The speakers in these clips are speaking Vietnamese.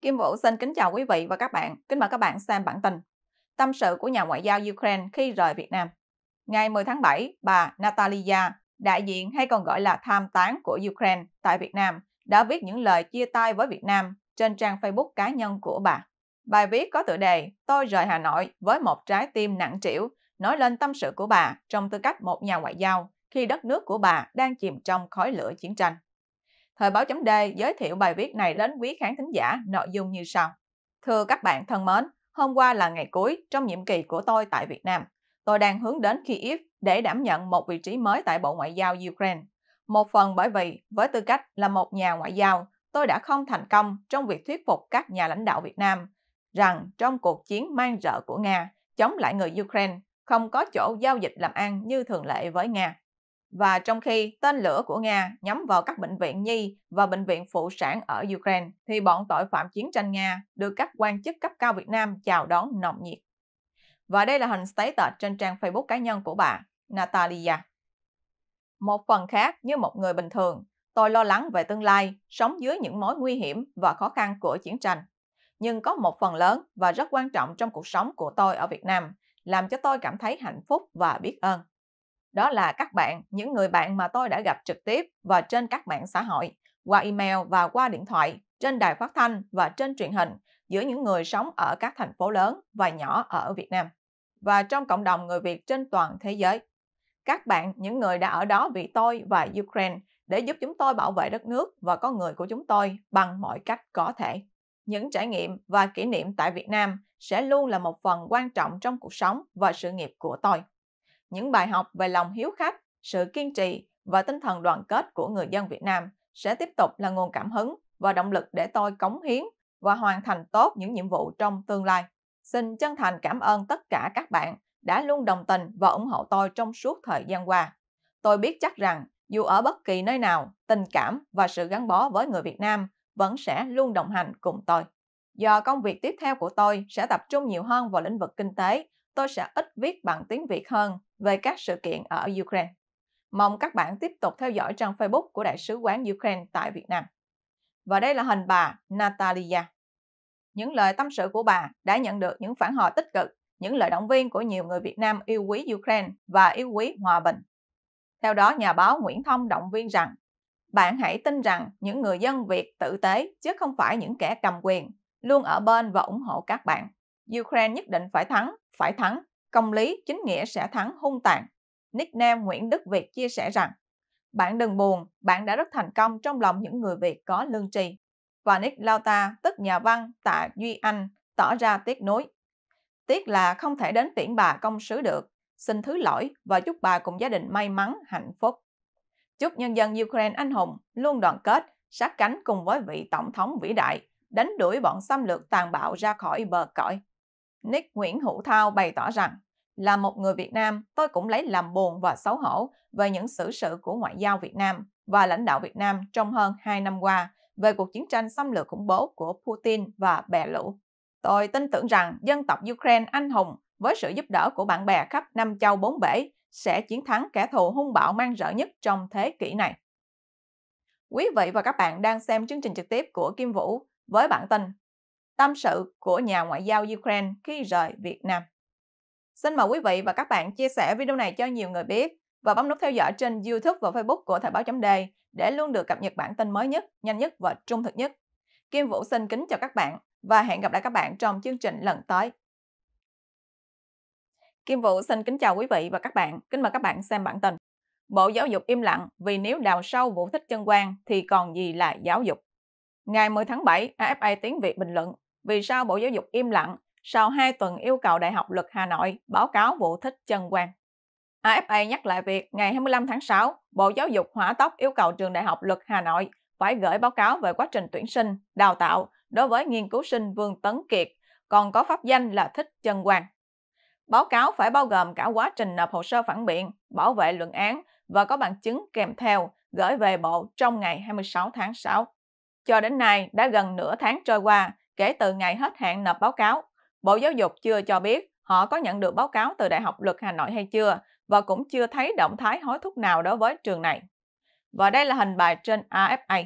Kim Vũ xin kính chào quý vị và các bạn. Kính mời các bạn xem bản tin Tâm sự của nhà ngoại giao Ukraine khi rời Việt Nam. Ngày 10 tháng 7, bà Natalia, đại diện hay còn gọi là tham tán của Ukraine tại Việt Nam, đã viết những lời chia tay với Việt Nam trên trang Facebook cá nhân của bà. Bài viết có tựa đề Tôi rời Hà Nội với một trái tim nặng trĩu, nói lên tâm sự của bà trong tư cách một nhà ngoại giao khi đất nước của bà đang chìm trong khói lửa chiến tranh. Thời báo chấm D giới thiệu bài viết này đến quý khán thính giả nội dung như sau. Thưa các bạn thân mến, hôm qua là ngày cuối trong nhiệm kỳ của tôi tại Việt Nam. Tôi đang hướng đến Kyiv để đảm nhận một vị trí mới tại Bộ Ngoại giao Ukraine. Một phần bởi vì, với tư cách là một nhà ngoại giao, tôi đã không thành công trong việc thuyết phục các nhà lãnh đạo Việt Nam rằng trong cuộc chiến mang rợ của Nga chống lại người Ukraine không có chỗ giao dịch làm ăn như thường lệ với Nga và trong khi tên lửa của Nga nhắm vào các bệnh viện nhi và bệnh viện phụ sản ở Ukraine, thì bọn tội phạm chiến tranh Nga được các quan chức cấp cao Việt Nam chào đón nồng nhiệt. Và đây là hình status trên trang Facebook cá nhân của bà, Natalia. Một phần khác, như một người bình thường, tôi lo lắng về tương lai, sống dưới những mối nguy hiểm và khó khăn của chiến tranh. Nhưng có một phần lớn và rất quan trọng trong cuộc sống của tôi ở Việt Nam, làm cho tôi cảm thấy hạnh phúc và biết ơn đó là các bạn, những người bạn mà tôi đã gặp trực tiếp và trên các mạng xã hội, qua email và qua điện thoại, trên đài phát thanh và trên truyền hình giữa những người sống ở các thành phố lớn và nhỏ ở Việt Nam và trong cộng đồng người Việt trên toàn thế giới. Các bạn, những người đã ở đó vì tôi và Ukraine để giúp chúng tôi bảo vệ đất nước và con người của chúng tôi bằng mọi cách có thể. Những trải nghiệm và kỷ niệm tại Việt Nam sẽ luôn là một phần quan trọng trong cuộc sống và sự nghiệp của tôi những bài học về lòng hiếu khách, sự kiên trì và tinh thần đoàn kết của người dân Việt Nam sẽ tiếp tục là nguồn cảm hứng và động lực để tôi cống hiến và hoàn thành tốt những nhiệm vụ trong tương lai. Xin chân thành cảm ơn tất cả các bạn đã luôn đồng tình và ủng hộ tôi trong suốt thời gian qua. Tôi biết chắc rằng dù ở bất kỳ nơi nào, tình cảm và sự gắn bó với người Việt Nam vẫn sẽ luôn đồng hành cùng tôi. Do công việc tiếp theo của tôi sẽ tập trung nhiều hơn vào lĩnh vực kinh tế tôi sẽ ít viết bằng tiếng Việt hơn về các sự kiện ở Ukraine. Mong các bạn tiếp tục theo dõi trang Facebook của Đại sứ quán Ukraine tại Việt Nam. Và đây là hình bà Natalia. Những lời tâm sự của bà đã nhận được những phản hồi tích cực, những lời động viên của nhiều người Việt Nam yêu quý Ukraine và yêu quý hòa bình. Theo đó, nhà báo Nguyễn Thông động viên rằng, bạn hãy tin rằng những người dân Việt tử tế chứ không phải những kẻ cầm quyền luôn ở bên và ủng hộ các bạn. Ukraine nhất định phải thắng, phải thắng, công lý, chính nghĩa sẽ thắng hung tàn. Nick Nam Nguyễn Đức Việt chia sẻ rằng, bạn đừng buồn, bạn đã rất thành công trong lòng những người Việt có lương tri. Và Nick Lauta, tức nhà văn tạ Duy Anh, tỏ ra tiếc nuối. Tiếc là không thể đến tiễn bà công sứ được, xin thứ lỗi và chúc bà cùng gia đình may mắn, hạnh phúc. Chúc nhân dân Ukraine anh hùng luôn đoàn kết, sát cánh cùng với vị tổng thống vĩ đại, đánh đuổi bọn xâm lược tàn bạo ra khỏi bờ cõi. Nick Nguyễn Hữu Thao bày tỏ rằng, là một người Việt Nam, tôi cũng lấy làm buồn và xấu hổ về những xử sự của ngoại giao Việt Nam và lãnh đạo Việt Nam trong hơn 2 năm qua về cuộc chiến tranh xâm lược khủng bố của Putin và bè lũ. Tôi tin tưởng rằng dân tộc Ukraine anh hùng với sự giúp đỡ của bạn bè khắp năm châu bốn bể sẽ chiến thắng kẻ thù hung bạo mang rợ nhất trong thế kỷ này. Quý vị và các bạn đang xem chương trình trực tiếp của Kim Vũ với bản tin tâm sự của nhà ngoại giao Ukraine khi rời Việt Nam. Xin mời quý vị và các bạn chia sẻ video này cho nhiều người biết và bấm nút theo dõi trên YouTube và Facebook của Thời báo chấm đề để luôn được cập nhật bản tin mới nhất, nhanh nhất và trung thực nhất. Kim Vũ xin kính chào các bạn và hẹn gặp lại các bạn trong chương trình lần tới. Kim Vũ xin kính chào quý vị và các bạn. Kính mời các bạn xem bản tin. Bộ Giáo dục im lặng vì nếu đào sâu vụ thích chân quang thì còn gì là giáo dục. Ngày 10 tháng 7, AFA tiếng Việt bình luận vì sao Bộ Giáo dục im lặng sau 2 tuần yêu cầu Đại học Luật Hà Nội báo cáo vụ thích trần quang AFA nhắc lại việc ngày 25 tháng 6, Bộ Giáo dục hỏa tốc yêu cầu trường Đại học Luật Hà Nội phải gửi báo cáo về quá trình tuyển sinh, đào tạo đối với nghiên cứu sinh Vương Tấn Kiệt, còn có pháp danh là Thích trần Quang. Báo cáo phải bao gồm cả quá trình nộp hồ sơ phản biện, bảo vệ luận án và có bằng chứng kèm theo gửi về bộ trong ngày 26 tháng 6. Cho đến nay, đã gần nửa tháng trôi qua, kể từ ngày hết hạn nộp báo cáo. Bộ Giáo dục chưa cho biết họ có nhận được báo cáo từ Đại học Luật Hà Nội hay chưa và cũng chưa thấy động thái hối thúc nào đối với trường này. Và đây là hình bài trên AFA.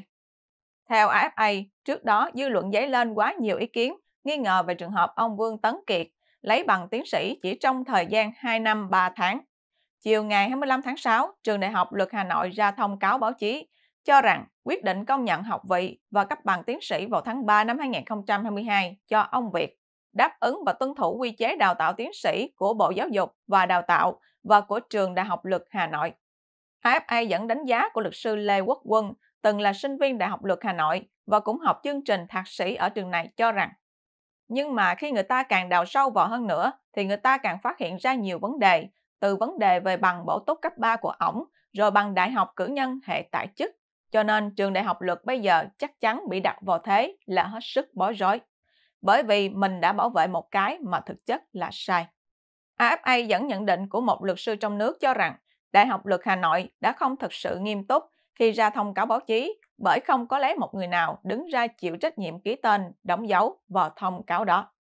Theo AFA, trước đó dư luận dấy lên quá nhiều ý kiến nghi ngờ về trường hợp ông Vương Tấn Kiệt lấy bằng tiến sĩ chỉ trong thời gian 2 năm 3 tháng. Chiều ngày 25 tháng 6, Trường Đại học Luật Hà Nội ra thông cáo báo chí cho rằng quyết định công nhận học vị và cấp bằng tiến sĩ vào tháng 3 năm 2022 cho ông Việt đáp ứng và tuân thủ quy chế đào tạo tiến sĩ của Bộ Giáo dục và Đào tạo và của Trường Đại học Luật Hà Nội. AFA dẫn đánh giá của luật sư Lê Quốc Quân, từng là sinh viên Đại học Luật Hà Nội và cũng học chương trình thạc sĩ ở trường này cho rằng nhưng mà khi người ta càng đào sâu vào hơn nữa thì người ta càng phát hiện ra nhiều vấn đề, từ vấn đề về bằng bổ túc cấp 3 của ổng, rồi bằng đại học cử nhân hệ tại chức cho nên trường đại học luật bây giờ chắc chắn bị đặt vào thế là hết sức bối rối, bởi vì mình đã bảo vệ một cái mà thực chất là sai. AFA dẫn nhận định của một luật sư trong nước cho rằng Đại học Luật Hà Nội đã không thực sự nghiêm túc khi ra thông cáo báo chí bởi không có lấy một người nào đứng ra chịu trách nhiệm ký tên, đóng dấu vào thông cáo đó.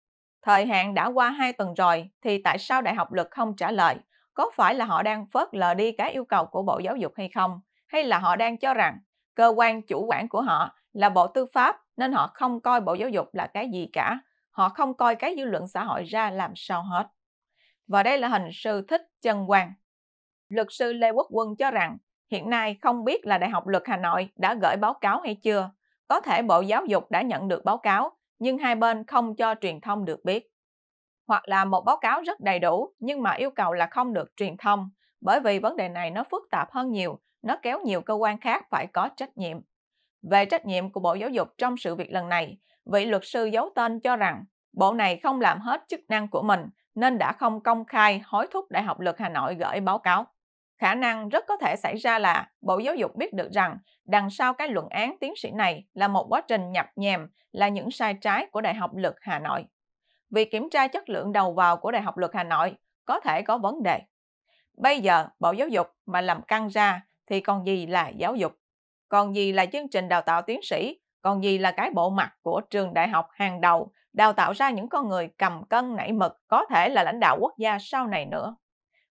Thời hạn đã qua 2 tuần rồi thì tại sao Đại học Luật không trả lời? Có phải là họ đang phớt lờ đi cái yêu cầu của Bộ Giáo dục hay không? Hay là họ đang cho rằng cơ quan chủ quản của họ là Bộ Tư pháp nên họ không coi Bộ Giáo dục là cái gì cả. Họ không coi cái dư luận xã hội ra làm sao hết. Và đây là hình sư Thích Chân Quang. Luật sư Lê Quốc Quân cho rằng hiện nay không biết là Đại học Luật Hà Nội đã gửi báo cáo hay chưa. Có thể Bộ Giáo dục đã nhận được báo cáo nhưng hai bên không cho truyền thông được biết. Hoặc là một báo cáo rất đầy đủ nhưng mà yêu cầu là không được truyền thông bởi vì vấn đề này nó phức tạp hơn nhiều, nó kéo nhiều cơ quan khác phải có trách nhiệm. Về trách nhiệm của Bộ Giáo dục trong sự việc lần này, vị luật sư giấu tên cho rằng bộ này không làm hết chức năng của mình nên đã không công khai hối thúc Đại học Luật Hà Nội gửi báo cáo. Khả năng rất có thể xảy ra là Bộ Giáo dục biết được rằng đằng sau cái luận án tiến sĩ này là một quá trình nhập nhèm là những sai trái của Đại học Luật Hà Nội. Việc kiểm tra chất lượng đầu vào của Đại học Luật Hà Nội có thể có vấn đề. Bây giờ Bộ Giáo dục mà làm căng ra thì còn gì là giáo dục, còn gì là chương trình đào tạo tiến sĩ, còn gì là cái bộ mặt của trường đại học hàng đầu đào tạo ra những con người cầm cân nảy mực có thể là lãnh đạo quốc gia sau này nữa.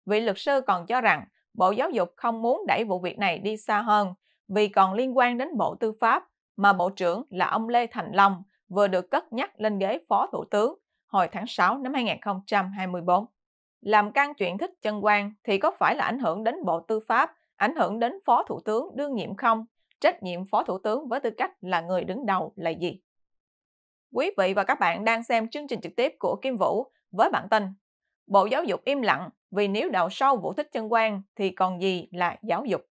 Vị luật sư còn cho rằng Bộ Giáo dục không muốn đẩy vụ việc này đi xa hơn vì còn liên quan đến Bộ Tư pháp mà Bộ trưởng là ông Lê Thành Long vừa được cất nhắc lên ghế Phó Thủ tướng hồi tháng 6 năm 2024 làm can chuyện thích chân quan thì có phải là ảnh hưởng đến Bộ Tư pháp, ảnh hưởng đến Phó Thủ tướng đương nhiệm không? Trách nhiệm Phó Thủ tướng với tư cách là người đứng đầu là gì? Quý vị và các bạn đang xem chương trình trực tiếp của Kim Vũ với bản tin Bộ Giáo dục im lặng vì nếu đào sâu vụ thích chân quan thì còn gì là giáo dục.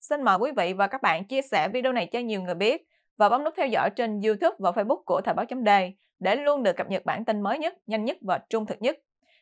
Xin mời quý vị và các bạn chia sẻ video này cho nhiều người biết và bấm nút theo dõi trên YouTube và Facebook của Thời báo chấm đề để luôn được cập nhật bản tin mới nhất, nhanh nhất và trung thực nhất